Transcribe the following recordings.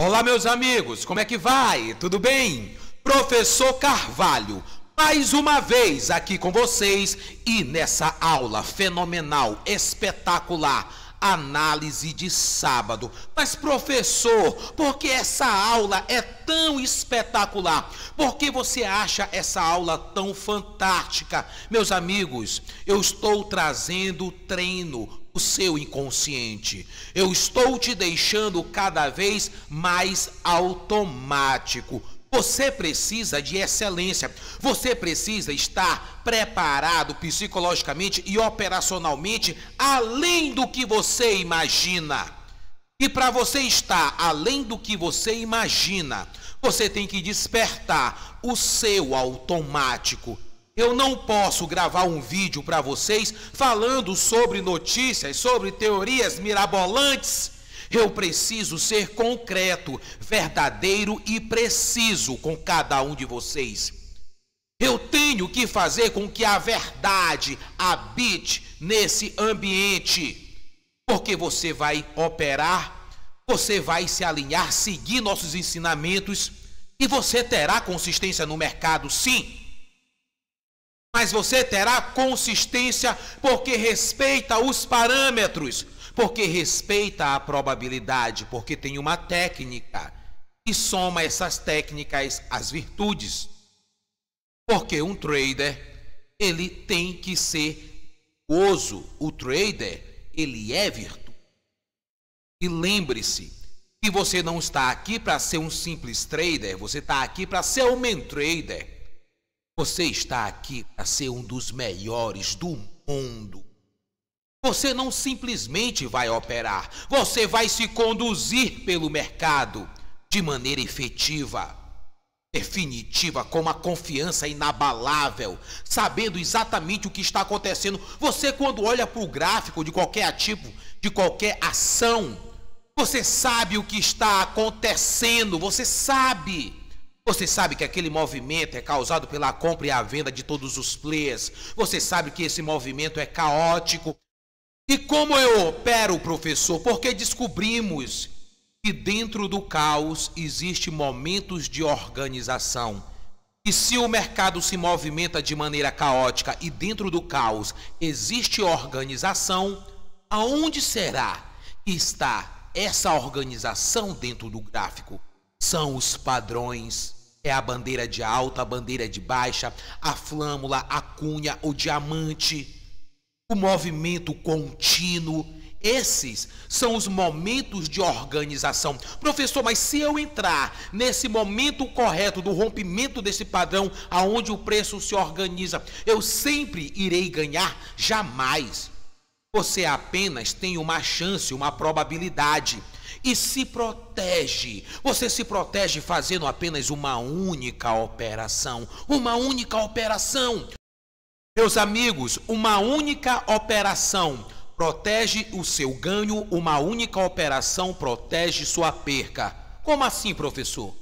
Olá, meus amigos, como é que vai? Tudo bem? Professor Carvalho, mais uma vez aqui com vocês e nessa aula fenomenal, espetacular, análise de sábado. Mas, professor, por que essa aula é tão espetacular? Por que você acha essa aula tão fantástica? Meus amigos, eu estou trazendo treino o seu inconsciente. Eu estou te deixando cada vez mais automático. Você precisa de excelência. Você precisa estar preparado psicologicamente e operacionalmente além do que você imagina. E para você estar além do que você imagina, você tem que despertar o seu automático. Eu não posso gravar um vídeo para vocês falando sobre notícias, sobre teorias mirabolantes. Eu preciso ser concreto, verdadeiro e preciso com cada um de vocês. Eu tenho que fazer com que a verdade habite nesse ambiente, porque você vai operar, você vai se alinhar, seguir nossos ensinamentos e você terá consistência no mercado, sim mas você terá consistência porque respeita os parâmetros, porque respeita a probabilidade, porque tem uma técnica e soma essas técnicas às virtudes. Porque um trader, ele tem que ser virtuoso. O trader, ele é virtude. E lembre-se, que você não está aqui para ser um simples trader, você está aqui para ser um main trader. Você está aqui para ser um dos melhores do mundo. Você não simplesmente vai operar, você vai se conduzir pelo mercado de maneira efetiva, definitiva, com uma confiança inabalável, sabendo exatamente o que está acontecendo. Você, quando olha para o gráfico de qualquer ativo, de qualquer ação, você sabe o que está acontecendo, você sabe. Você sabe que aquele movimento é causado pela compra e a venda de todos os players. Você sabe que esse movimento é caótico. E como eu opero, professor? Porque descobrimos que dentro do caos existem momentos de organização. E se o mercado se movimenta de maneira caótica e dentro do caos existe organização, aonde será que está essa organização dentro do gráfico? São os padrões é a bandeira de alta, a bandeira de baixa, a flâmula, a cunha, o diamante, o movimento contínuo. Esses são os momentos de organização. Professor, mas se eu entrar nesse momento correto do rompimento desse padrão, aonde o preço se organiza, eu sempre irei ganhar? Jamais. Você apenas tem uma chance, uma probabilidade e se protege. Você se protege fazendo apenas uma única operação. Uma única operação. Meus amigos, uma única operação protege o seu ganho, uma única operação protege sua perca. Como assim, professor?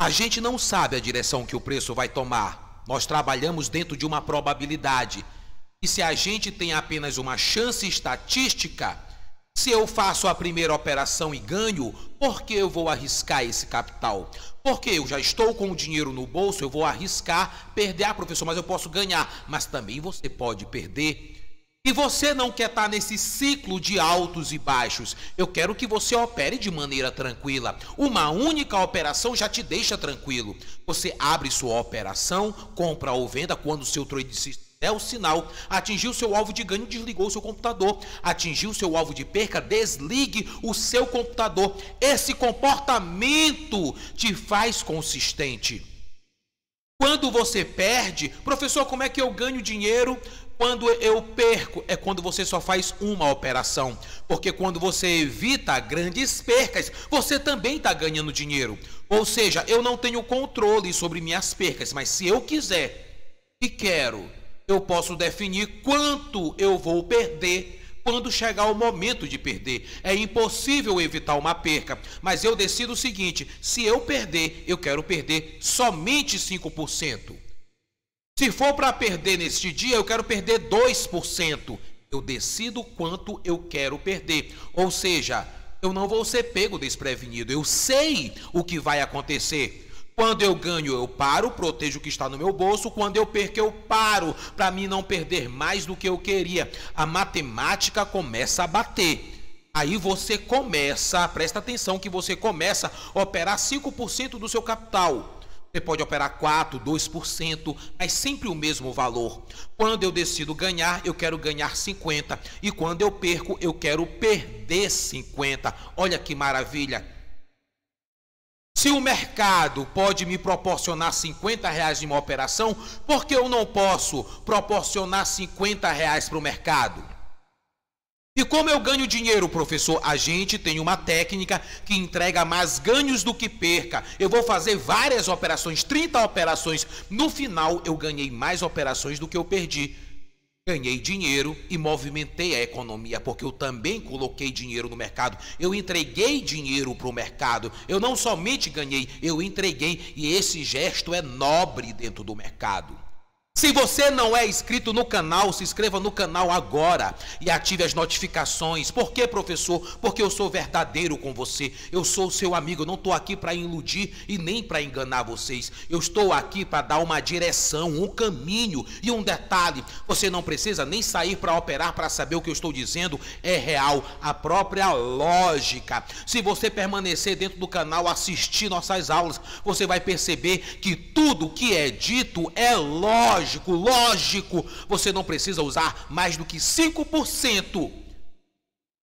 A gente não sabe a direção que o preço vai tomar. Nós trabalhamos dentro de uma probabilidade. E se a gente tem apenas uma chance estatística, se eu faço a primeira operação e ganho, por que eu vou arriscar esse capital? Porque eu já estou com o dinheiro no bolso, eu vou arriscar perder, ah, professor, mas eu posso ganhar, mas também você pode perder. E você não quer estar tá nesse ciclo de altos e baixos. Eu quero que você opere de maneira tranquila. Uma única operação já te deixa tranquilo. Você abre sua operação, compra ou venda quando o seu trade se é o sinal. Atingiu seu alvo de ganho, desligou o seu computador. Atingiu seu alvo de perca, desligue o seu computador. Esse comportamento te faz consistente. Quando você perde, professor, como é que eu ganho dinheiro? Quando eu perco é quando você só faz uma operação. Porque quando você evita grandes percas, você também está ganhando dinheiro. Ou seja, eu não tenho controle sobre minhas percas, mas se eu quiser e quero eu posso definir quanto eu vou perder quando chegar o momento de perder. É impossível evitar uma perca, mas eu decido o seguinte: se eu perder, eu quero perder somente 5%. Se for para perder neste dia, eu quero perder 2%. Eu decido quanto eu quero perder. Ou seja, eu não vou ser pego desprevenido. Eu sei o que vai acontecer. Quando eu ganho, eu paro, protejo o que está no meu bolso. Quando eu perco, eu paro, para mim não perder mais do que eu queria. A matemática começa a bater. Aí você começa, presta atenção que você começa a operar 5% do seu capital. Você pode operar 4, 2%, mas sempre o mesmo valor. Quando eu decido ganhar, eu quero ganhar 50 e quando eu perco, eu quero perder 50. Olha que maravilha. Se o mercado pode me proporcionar 50 reais de uma operação, por que eu não posso proporcionar 50 reais para o mercado? E como eu ganho dinheiro, professor? A gente tem uma técnica que entrega mais ganhos do que perca. Eu vou fazer várias operações, 30 operações. No final, eu ganhei mais operações do que eu perdi ganhei dinheiro e movimentei a economia, porque eu também coloquei dinheiro no mercado, eu entreguei dinheiro para o mercado, eu não somente ganhei, eu entreguei, e esse gesto é nobre dentro do mercado. Se você não é inscrito no canal, se inscreva no canal agora e ative as notificações. Por quê, professor? Porque eu sou verdadeiro com você. Eu sou seu amigo. Eu não estou aqui para iludir e nem para enganar vocês. Eu estou aqui para dar uma direção, um caminho e um detalhe. Você não precisa nem sair para operar para saber o que eu estou dizendo. É real, a própria lógica. Se você permanecer dentro do canal, assistir nossas aulas, você vai perceber que tudo que é dito é lógico lógico, lógico, você não precisa usar mais do que 5%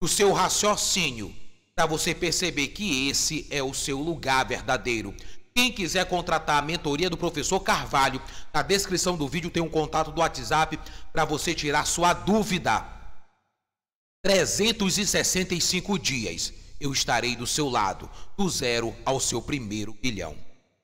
do seu raciocínio para você perceber que esse é o seu lugar verdadeiro. Quem quiser contratar a mentoria do professor Carvalho, na descrição do vídeo tem um contato do WhatsApp para você tirar sua dúvida. 365 dias eu estarei do seu lado, do zero ao seu primeiro bilhão.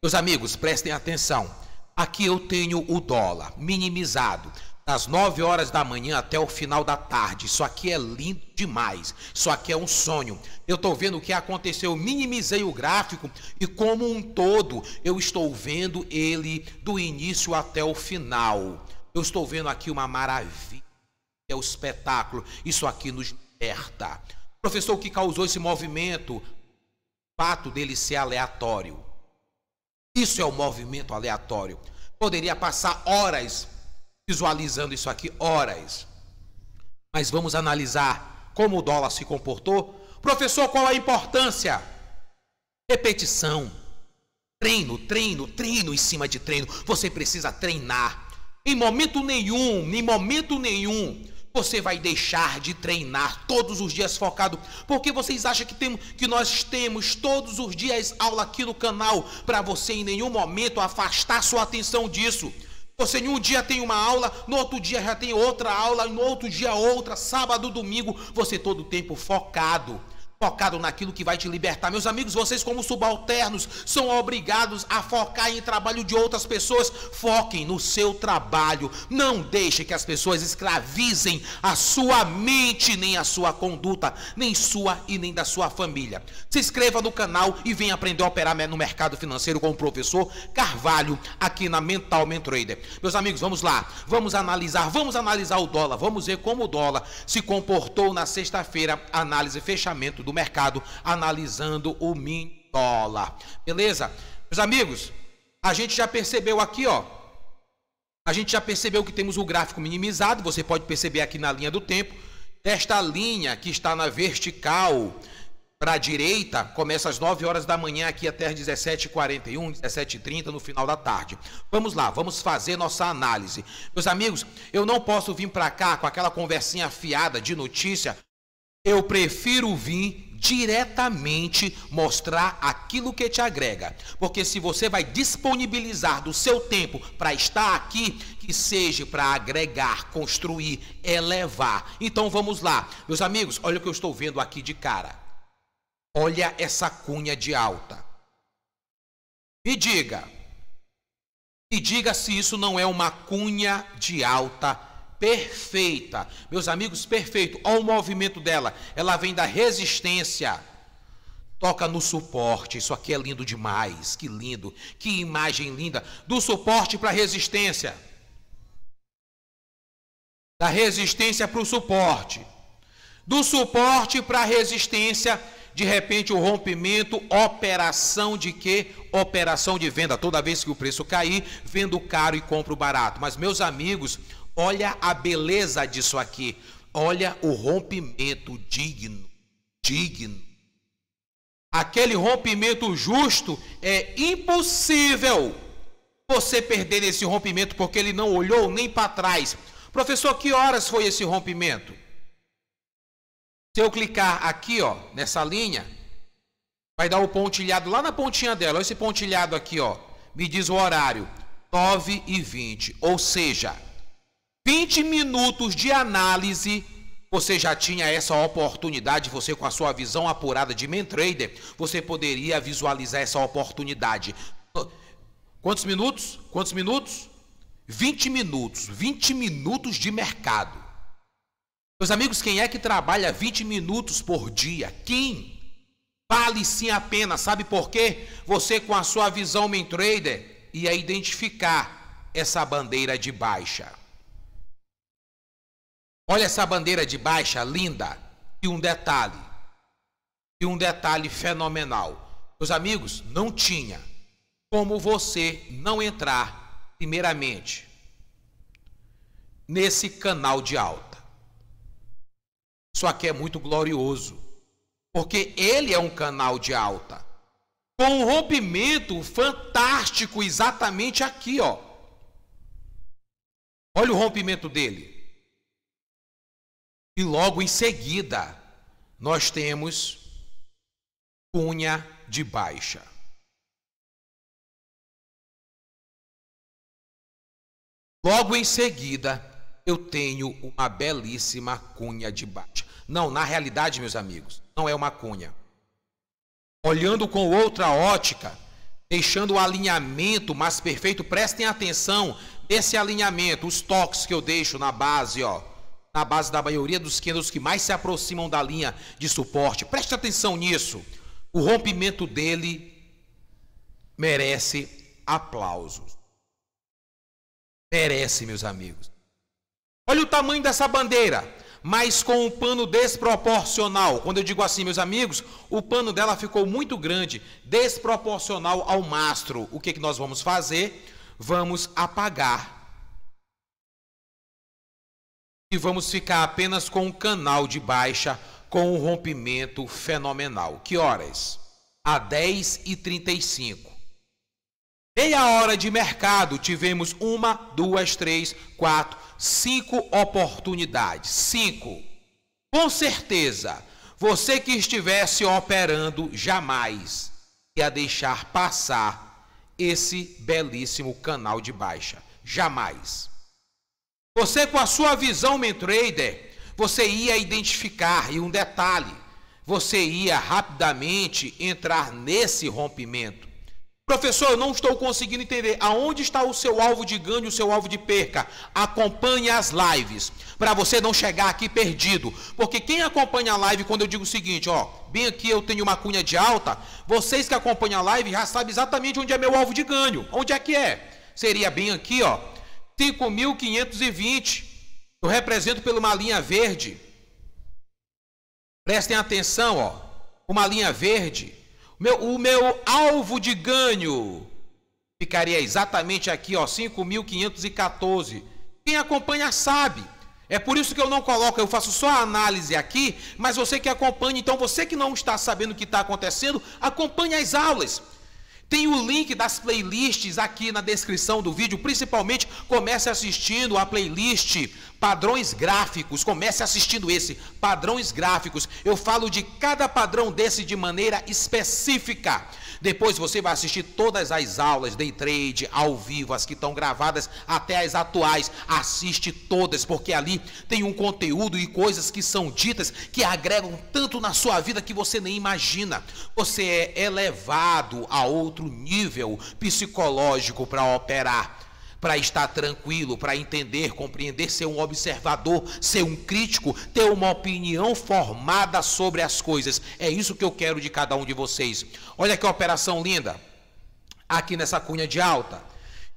Meus amigos, prestem atenção. Aqui eu tenho o dólar minimizado das 9 horas da manhã até o final da tarde. Isso aqui é lindo demais. Isso aqui é um sonho. Eu estou vendo o que aconteceu. Eu minimizei o gráfico e, como um todo, eu estou vendo ele do início até o final. Eu estou vendo aqui uma maravilha. É o espetáculo. Isso aqui nos liberta. Professor, o que causou esse movimento? O fato dele ser aleatório. Isso é o um movimento aleatório. Poderia passar horas visualizando isso aqui, horas. Mas vamos analisar como o dólar se comportou. Professor, qual a importância? Repetição. Treino, treino, treino em cima de treino. Você precisa treinar. Em momento nenhum, em momento nenhum, você vai deixar de treinar todos os dias focado, porque vocês acham que, tem, que nós temos todos os dias aula aqui no canal para você em nenhum momento afastar sua atenção disso. Você em um dia tem uma aula, no outro dia já tem outra aula, no outro dia outra, sábado, domingo, você todo o tempo focado focado naquilo que vai te libertar. Meus amigos, vocês, como subalternos, são obrigados a focar em trabalho de outras pessoas. Foquem no seu trabalho. Não deixe que as pessoas escravizem a sua mente, nem a sua conduta, nem sua e nem da sua família. Se inscreva no canal e venha aprender a operar no mercado financeiro com o professor Carvalho, aqui na Mental Mentrader. Meus amigos, vamos lá. Vamos analisar, vamos analisar o dólar. Vamos ver como o dólar se comportou na sexta-feira, análise fechamento do mercado, analisando o min dólar. Beleza? Meus amigos, a gente já percebeu aqui, ó. A gente já percebeu que temos o gráfico minimizado, você pode perceber aqui na linha do tempo. Esta linha que está na vertical para a direita, começa às 9 horas da manhã aqui até às 17h41, 17h30 no final da tarde. Vamos lá, vamos fazer nossa análise. Meus amigos, eu não posso vir para cá com aquela conversinha afiada de notícia eu prefiro vir diretamente mostrar aquilo que te agrega. Porque se você vai disponibilizar do seu tempo para estar aqui, que seja para agregar, construir, elevar. Então vamos lá. Meus amigos, olha o que eu estou vendo aqui de cara. Olha essa cunha de alta. Me diga. E diga se isso não é uma cunha de alta perfeita. Meus amigos, perfeito. Olha o movimento dela. Ela vem da resistência. Toca no suporte. Isso aqui é lindo demais. Que lindo. Que imagem linda. Do suporte para a resistência. Da resistência para o suporte. Do suporte para a resistência. De repente, o rompimento, operação de quê? Operação de venda. Toda vez que o preço cair, vendo caro e compro barato. Mas, meus amigos, Olha a beleza disso aqui. Olha o rompimento digno, digno. Aquele rompimento justo é impossível você perder esse rompimento porque ele não olhou nem para trás. Professor, que horas foi esse rompimento? Se eu clicar aqui, ó, nessa linha, vai dar o pontilhado lá na pontinha dela. esse pontilhado aqui, ó. Me diz o horário: 9 e 20. Ou seja, 20 minutos de análise, você já tinha essa oportunidade, você com a sua visão apurada de trader, você poderia visualizar essa oportunidade. Quantos minutos? Quantos minutos? 20 minutos. 20 minutos de mercado. Meus amigos, quem é que trabalha 20 minutos por dia? Quem? Vale sim a pena, sabe por quê? Você com a sua visão trader ia identificar essa bandeira de baixa. Olha essa bandeira de baixa, linda. E um detalhe. E um detalhe fenomenal. Meus amigos, não tinha como você não entrar, primeiramente, nesse canal de alta. Só que é muito glorioso. Porque ele é um canal de alta. Com um rompimento fantástico, exatamente aqui, ó. Olha o rompimento dele. E logo em seguida, nós temos cunha de baixa. Logo em seguida, eu tenho uma belíssima cunha de baixa. Não, na realidade, meus amigos, não é uma cunha. Olhando com outra ótica, deixando o alinhamento mais perfeito, prestem atenção nesse alinhamento, os toques que eu deixo na base, ó na base da maioria dos candles que mais se aproximam da linha de suporte. Preste atenção nisso. O rompimento dele merece aplausos. Merece, meus amigos. Olha o tamanho dessa bandeira, mas com um pano desproporcional. Quando eu digo assim, meus amigos, o pano dela ficou muito grande, desproporcional ao mastro. O que, que nós vamos fazer? Vamos apagar e vamos ficar apenas com um canal de baixa com um rompimento fenomenal. Que horas? A 10 e 35. Meia hora de mercado, tivemos uma, duas, três, quatro, cinco oportunidades. Cinco. Com certeza, você que estivesse operando jamais ia deixar passar esse belíssimo canal de baixa. Jamais. Você, com a sua visão Mentrader, você ia identificar, e um detalhe, você ia rapidamente entrar nesse rompimento. Professor, eu não estou conseguindo entender aonde está o seu alvo de ganho, o seu alvo de perca. Acompanhe as lives, para você não chegar aqui perdido. Porque quem acompanha a live, quando eu digo o seguinte, ó, bem aqui eu tenho uma cunha de alta, vocês que acompanham a live já sabem exatamente onde é meu alvo de ganho. Onde é que é? Seria bem aqui, ó, 5.520. Eu represento pela uma linha verde. Prestem atenção, ó. Uma linha verde. O meu, o meu alvo de ganho ficaria exatamente aqui, ó, 5.514. Quem acompanha sabe. É por isso que eu não coloco, eu faço só a análise aqui, mas você que acompanha, então você que não está sabendo o que está acontecendo, acompanhe as aulas. Tem o link das playlists aqui na descrição do vídeo. Principalmente, comece assistindo a playlist Padrões Gráficos. Comece assistindo esse, Padrões Gráficos. Eu falo de cada padrão desse de maneira específica. Depois você vai assistir todas as aulas day trade ao vivo, as que estão gravadas até as atuais. Assiste todas, porque ali tem um conteúdo e coisas que são ditas que agregam tanto na sua vida que você nem imagina. Você é elevado a outro nível psicológico para operar para estar tranquilo, para entender, compreender, ser um observador, ser um crítico, ter uma opinião formada sobre as coisas. É isso que eu quero de cada um de vocês. Olha que operação linda aqui nessa cunha de alta.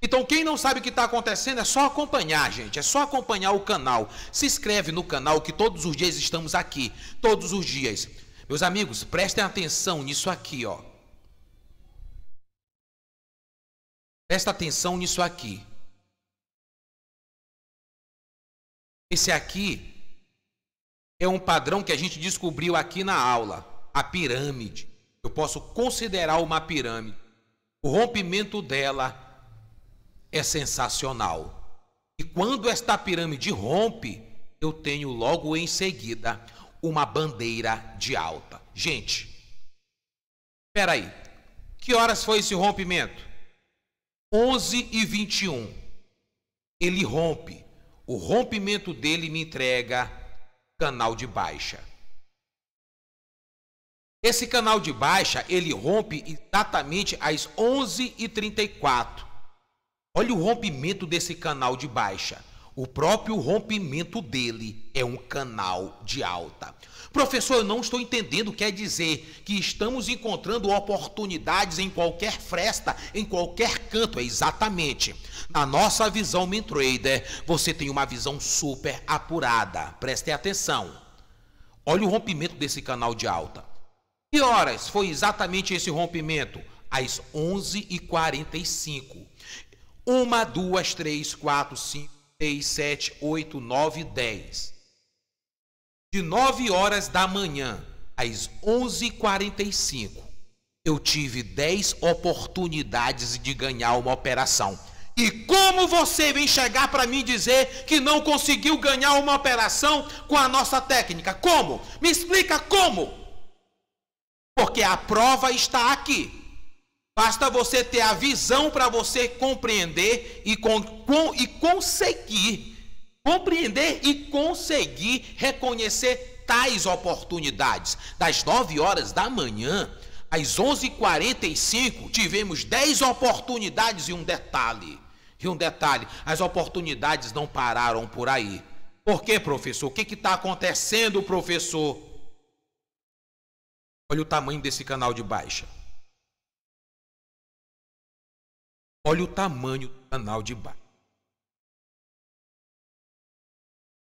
Então, quem não sabe o que está acontecendo, é só acompanhar, gente. É só acompanhar o canal. Se inscreve no canal que todos os dias estamos aqui. Todos os dias. Meus amigos, prestem atenção nisso aqui, ó. Presta atenção nisso aqui. Esse aqui é um padrão que a gente descobriu aqui na aula, a pirâmide. Eu posso considerar uma pirâmide. O rompimento dela é sensacional. E quando esta pirâmide rompe, eu tenho logo em seguida uma bandeira de alta. Gente, espera aí. Que horas foi esse rompimento? 11 e 21. Ele rompe. O rompimento dele me entrega canal de baixa. Esse canal de baixa, ele rompe exatamente às 11h34. Olha o rompimento desse canal de baixa. O próprio rompimento dele é um canal de alta. Professor, eu não estou entendendo, quer é dizer que estamos encontrando oportunidades em qualquer fresta, em qualquer canto. É exatamente. Na nossa visão Mintrader, você tem uma visão super apurada. Prestem atenção. Olha o rompimento desse canal de alta. Que horas foi exatamente esse rompimento? Às 11h45. Uma, duas, três, quatro, cinco. 6, 7, 8, 9, 10. De 9 horas da manhã às 11h45, eu tive 10 oportunidades de ganhar uma operação. E como você vem chegar para mim dizer que não conseguiu ganhar uma operação com a nossa técnica? Como? Me explica como? Porque a prova está aqui. Basta você ter a visão para você compreender e, con com, e conseguir compreender e conseguir reconhecer tais oportunidades. Das 9 horas da manhã às 11h45, tivemos 10 oportunidades e um detalhe. E um detalhe, as oportunidades não pararam por aí. Por quê, professor? O que está acontecendo, professor? Olha o tamanho desse canal de baixa. Olha o tamanho do canal de baixo.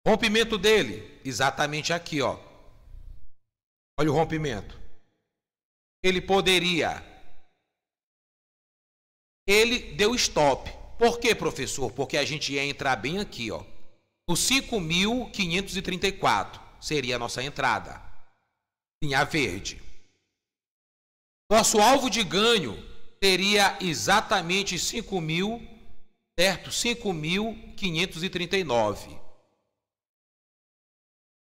Rompimento dele, exatamente aqui, ó. Olha o rompimento. Ele poderia. Ele deu stop. Por quê, professor? Porque a gente ia entrar bem aqui, ó. O 5.534 seria a nossa entrada. Linha verde. Nosso alvo de ganho teria exatamente 5 mil, certo? 5.539.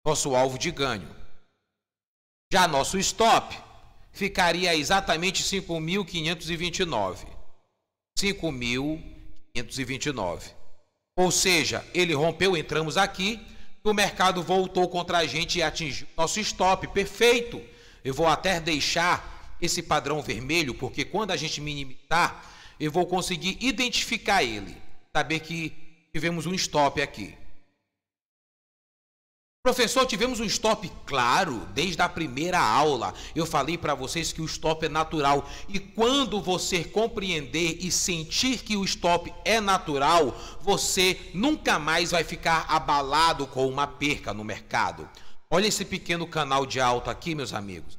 Nosso alvo de ganho. Já nosso stop ficaria exatamente 5.529. 5.529. Ou seja, ele rompeu, entramos aqui, o mercado voltou contra a gente e atingiu nosso stop. Perfeito. Eu vou até deixar esse padrão vermelho, porque quando a gente minimizar, eu vou conseguir identificar ele, saber que tivemos um stop aqui. Professor, tivemos um stop, claro, desde a primeira aula. Eu falei para vocês que o stop é natural. E quando você compreender e sentir que o stop é natural, você nunca mais vai ficar abalado com uma perca no mercado. Olha esse pequeno canal de alta aqui, meus amigos.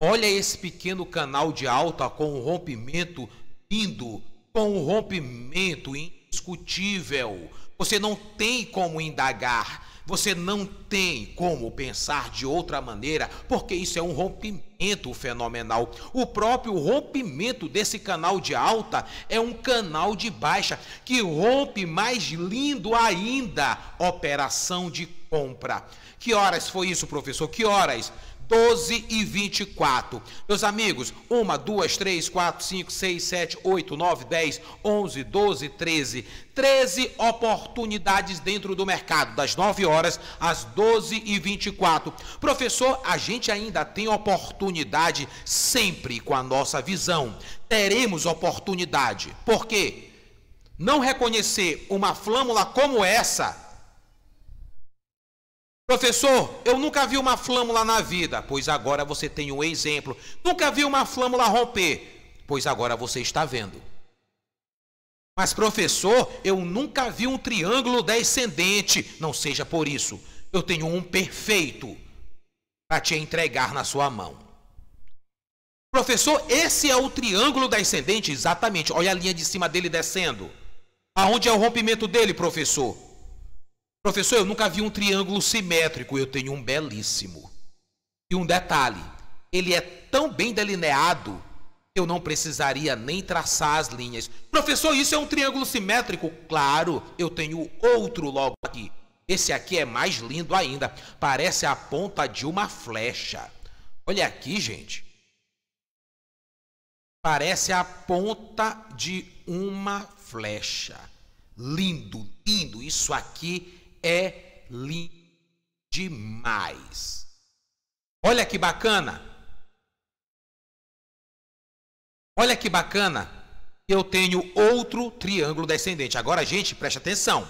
Olha esse pequeno canal de alta com um rompimento lindo, com um rompimento indiscutível. Você não tem como indagar, você não tem como pensar de outra maneira, porque isso é um rompimento fenomenal. O próprio rompimento desse canal de alta é um canal de baixa que rompe mais lindo ainda operação de compra. Que horas foi isso, professor? Que horas? 12 e 24. Meus amigos, 1, 2, 3, 4, 5, 6, 7, 8, 9, 10, 11, 12, 13. 13 oportunidades dentro do mercado, das 9 horas às 12 e 24. Professor, a gente ainda tem oportunidade sempre com a nossa visão. Teremos oportunidade. Por quê? Não reconhecer uma flâmula como essa Professor, eu nunca vi uma flâmula na vida, pois agora você tem um exemplo. Nunca vi uma flâmula romper, pois agora você está vendo. Mas, professor, eu nunca vi um triângulo descendente, não seja por isso. Eu tenho um perfeito para te entregar na sua mão. Professor, esse é o triângulo descendente, exatamente. Olha a linha de cima dele descendo. Aonde é o rompimento dele, professor? Professor, eu nunca vi um triângulo simétrico, eu tenho um belíssimo. E um detalhe, ele é tão bem delineado, eu não precisaria nem traçar as linhas. Professor, isso é um triângulo simétrico? Claro, eu tenho outro logo aqui. Esse aqui é mais lindo ainda, parece a ponta de uma flecha. Olha aqui, gente. Parece a ponta de uma flecha. Lindo, lindo. Isso aqui é lindo demais. Olha que bacana. Olha que bacana. Eu tenho outro triângulo descendente. Agora, gente, preste atenção.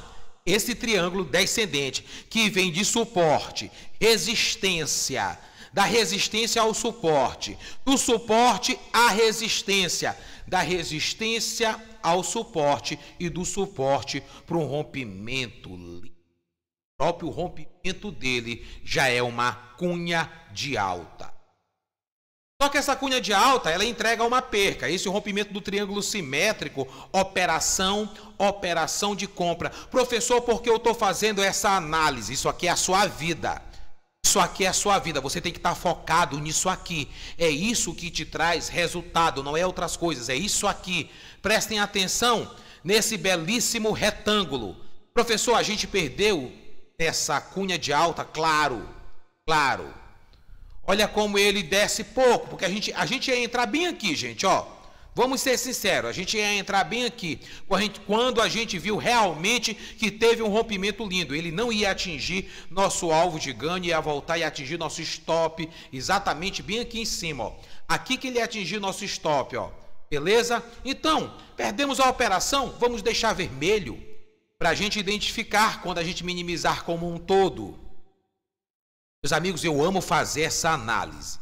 Esse triângulo descendente que vem de suporte, resistência, da resistência ao suporte, do suporte à resistência, da resistência ao suporte e do suporte para um rompimento Lindo próprio rompimento dele já é uma cunha de alta. Só que essa cunha de alta, ela entrega uma perca. Esse é rompimento do triângulo simétrico, operação, operação de compra. Professor, por que eu estou fazendo essa análise? Isso aqui é a sua vida. Isso aqui é a sua vida, você tem que estar tá focado nisso aqui. É isso que te traz resultado, não é outras coisas, é isso aqui. Prestem atenção nesse belíssimo retângulo. Professor, a gente perdeu essa cunha de alta, claro, claro. Olha como ele desce pouco, porque a gente, a gente ia entrar bem aqui, gente, ó. Vamos ser sinceros, a gente ia entrar bem aqui. Quando a, gente, quando a gente viu realmente que teve um rompimento lindo, ele não ia atingir nosso alvo de ganho, ia voltar e atingir nosso stop, exatamente bem aqui em cima, ó. Aqui que ele atingiu nosso stop, ó. Beleza? Então, perdemos a operação, vamos deixar vermelho para a gente identificar quando a gente minimizar como um todo. Meus amigos, eu amo fazer essa análise.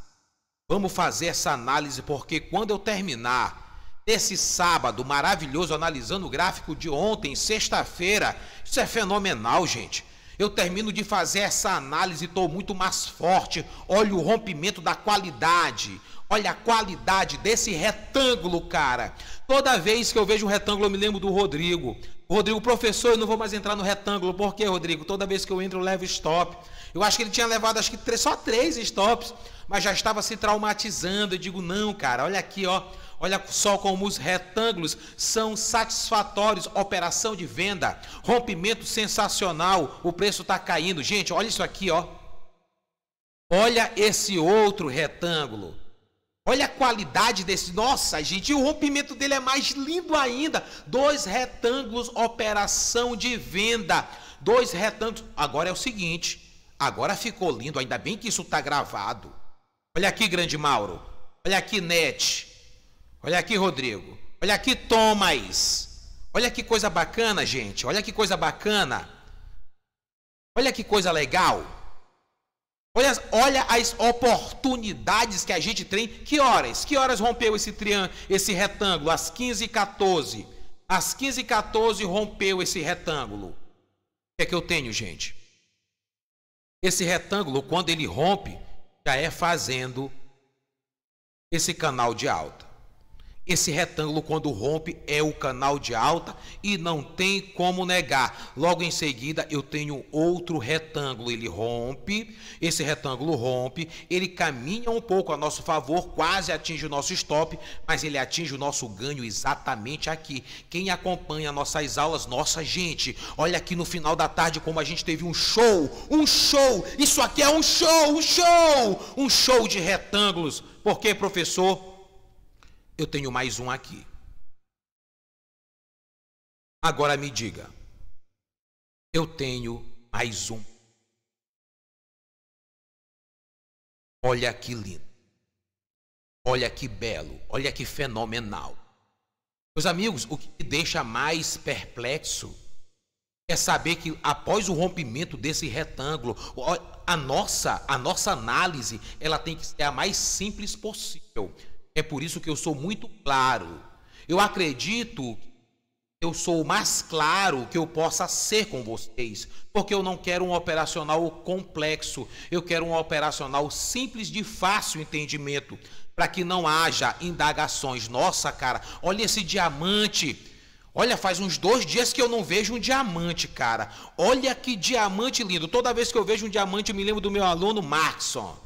Vamos fazer essa análise porque quando eu terminar esse sábado maravilhoso analisando o gráfico de ontem, sexta-feira, isso é fenomenal, gente. Eu termino de fazer essa análise, estou muito mais forte. Olha o rompimento da qualidade. Olha a qualidade desse retângulo, cara. Toda vez que eu vejo um retângulo, eu me lembro do Rodrigo. Rodrigo, professor, eu não vou mais entrar no retângulo. Por quê, Rodrigo? Toda vez que eu entro, eu levo stop. Eu acho que ele tinha levado acho que três, só três stops, mas já estava se traumatizando. Eu digo, não, cara, olha aqui, ó. Olha só como os retângulos são satisfatórios. Operação de venda, rompimento sensacional. O preço está caindo. Gente, olha isso aqui, ó. Olha esse outro retângulo. Olha a qualidade desse. Nossa, gente, e o rompimento dele é mais lindo ainda. Dois retângulos, operação de venda. Dois retângulos. Agora é o seguinte. Agora ficou lindo. Ainda bem que isso está gravado. Olha aqui, grande Mauro. Olha aqui, Net. Olha aqui, Rodrigo. Olha aqui, Thomas. Olha que coisa bacana, gente. Olha que coisa bacana. Olha que coisa legal. Olha, é, olha as oportunidades que a gente tem. Que horas? Que horas rompeu esse triângulo, esse retângulo? Às 15h14. Às 15h14 rompeu esse retângulo. O que é que eu tenho, gente? Esse retângulo, quando ele rompe, já é fazendo esse canal de alta. Esse retângulo, quando rompe, é o canal de alta e não tem como negar. Logo em seguida, eu tenho outro retângulo. Ele rompe, esse retângulo rompe, ele caminha um pouco a nosso favor, quase atinge o nosso stop, mas ele atinge o nosso ganho exatamente aqui. Quem acompanha nossas aulas, nossa gente, olha aqui no final da tarde como a gente teve um show, um show. Isso aqui é um show, um show, um show de retângulos. Por quê, professor? Eu tenho mais um aqui. Agora me diga, eu tenho mais um. Olha que lindo. Olha que belo. Olha que fenomenal. Meus amigos, o que deixa mais perplexo é saber que após o rompimento desse retângulo, a nossa, a nossa análise, ela tem que ser a mais simples possível. É por isso que eu sou muito claro. Eu acredito que eu sou o mais claro que eu possa ser com vocês, porque eu não quero um operacional complexo, eu quero um operacional simples de fácil entendimento, para que não haja indagações. Nossa, cara, olha esse diamante. Olha, faz uns dois dias que eu não vejo um diamante, cara. Olha que diamante lindo. Toda vez que eu vejo um diamante, eu me lembro do meu aluno Maxon.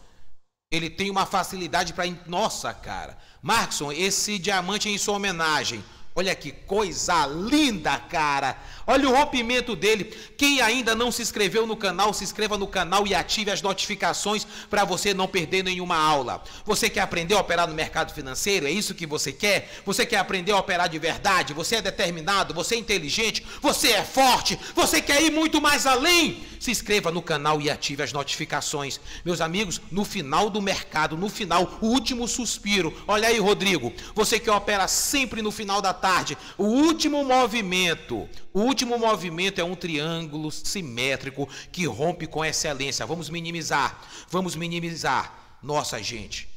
Ele tem uma facilidade para. Nossa, cara. Markson, esse diamante é em sua homenagem. Olha que coisa linda, cara. Olha o rompimento dele. Quem ainda não se inscreveu no canal, se inscreva no canal e ative as notificações para você não perder nenhuma aula. Você quer aprender a operar no mercado financeiro? É isso que você quer? Você quer aprender a operar de verdade? Você é determinado? Você é inteligente? Você é forte? Você quer ir muito mais além? Se inscreva no canal e ative as notificações. Meus amigos, no final do mercado, no final, o último suspiro. Olha aí, Rodrigo, você que opera sempre no final da tarde, o último movimento o último movimento é um triângulo simétrico que rompe com excelência. Vamos minimizar, vamos minimizar. Nossa, gente.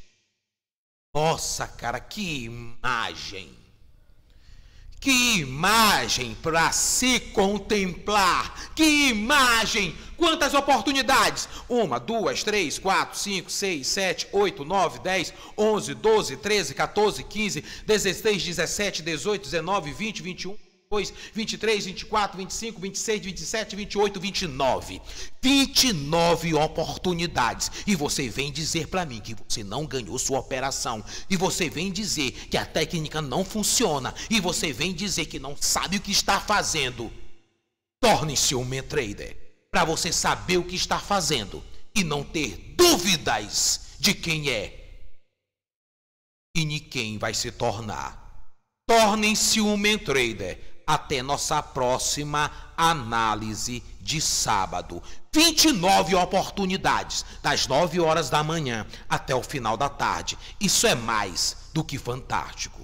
Nossa, cara, que imagem. Que imagem para se contemplar! Que imagem! Quantas oportunidades! Uma, duas, três, quatro, cinco, seis, sete, oito, nove, dez, onze, doze, treze, quatorze, quinze, dezesseis, dezessete, dezoito, dezenove, vinte, vinte e um depois 23, 24, 25, 26, 27, 28, 29. 29 oportunidades. E você vem dizer para mim que você não ganhou sua operação. E você vem dizer que a técnica não funciona. E você vem dizer que não sabe o que está fazendo. Torne-se um trader para você saber o que está fazendo e não ter dúvidas de quem é e de quem vai se tornar. Tornem-se um trader até nossa próxima análise de sábado. 29 oportunidades, das 9 horas da manhã até o final da tarde. Isso é mais do que fantástico.